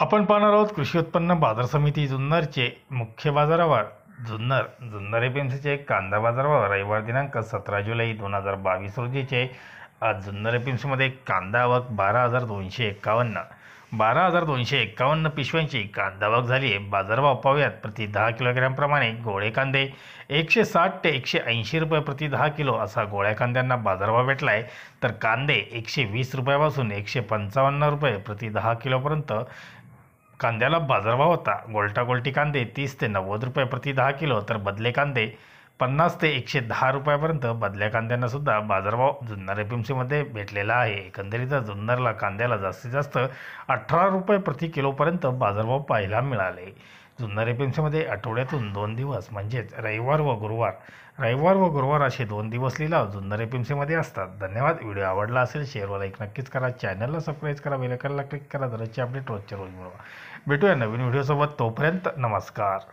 आपण पाहणार आहोत कृषी उत्पन्न बाजार समिती जुन्नरचे मुख्य बाजारावर जुन्नर जुन्नर एफ कांदा बाजारावर रविवार दिनांक सतरा जुलै दोन हजार बावीस रोजीचे आज जुन्नर एफ कांदा आवक बारा हजार दोनशे एक्कावन्न बारा हजार दोनशे एक्कावन्न पिशव्यांची कांदा आवक झाली आहे बाजारभाव पाहूयात प्रति दहा किलोग्रॅमप्रमाणे गोळे कांदे एकशे साठ ते एकशे ऐंशी रुपये प्रति दहा किलो असा गोळ्या कांद्यांना बाजारभाव भेटला आहे तर कांदे एकशे वीस रुपयापासून एकशे पंचावन्न रुपये प्रति दहा किलोपर्यंत कांद्याला बाजारभाव होता गोलटागोलटी कांदे तीस ते नव्वद रुपये प्रति दहा किलो तर बदले कांदे पन्नास ते एकशे दहा रुपयापर्यंत बदल्या कांद्यांनासुद्धा बाजारभाव जुन्नर एपीएमसीमध्ये भेटलेला आहे एकंदरीतच जुन्नरला कांद्याला जास्तीत जास्त अठरा रुपये प्रति किलोपर्यंत बाजारभाव पाहायला मिळाले जुन्नर एमसीमध्ये आठवड्यातून दोन दिवस म्हणजेच रविवार व गुरुवार रविवार व गुरुवार असे दोन दिवस लिलाव जुन्नर एमसीमध्ये असतात धन्यवाद व्हिडिओ आवडला असेल शेअर व लाईक नक्कीच करा चॅनलला सबस्क्राईब करा बेलकनला क्लिक करा दररोजची अपडेट रोजच्या रोज मिळवा भेटूया नवीन व्हिडिओसोबत तोपर्यंत नमस्कार